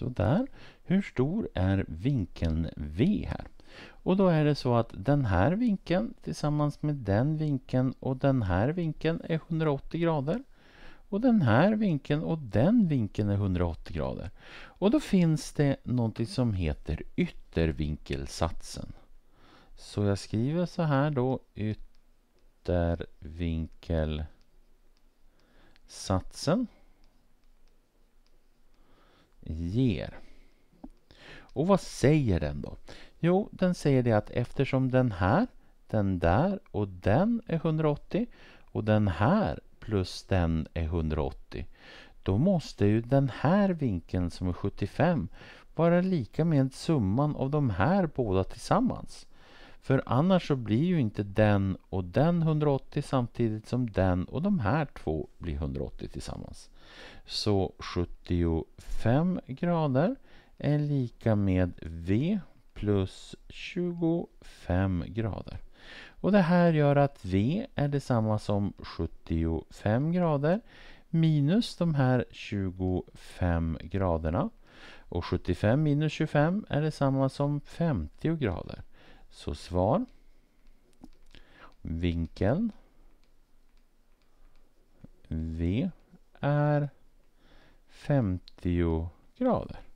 Sådär. Hur stor är vinkeln V här? Och då är det så att den här vinkeln tillsammans med den vinkeln och den här vinkeln är 180 grader. Och den här vinkeln och den vinkeln är 180 grader. Och då finns det någonting som heter yttervinkelsatsen. Så jag skriver så här då, yttervinkelsatsen ger. Och vad säger den då? Jo, den säger det att eftersom den här, den där och den är 180 och den här plus den är 180 då måste ju den här vinkeln som är 75 vara lika med summan av de här båda tillsammans. För annars så blir ju inte den och den 180 samtidigt som den och de här två blir 180 tillsammans. Så 75 grader är lika med V plus 25 grader. Och det här gör att V är detsamma som 75 grader minus de här 25 graderna. Och 75 minus 25 är detsamma som 50 grader. Så svar. Vinkeln. V är 50 grader.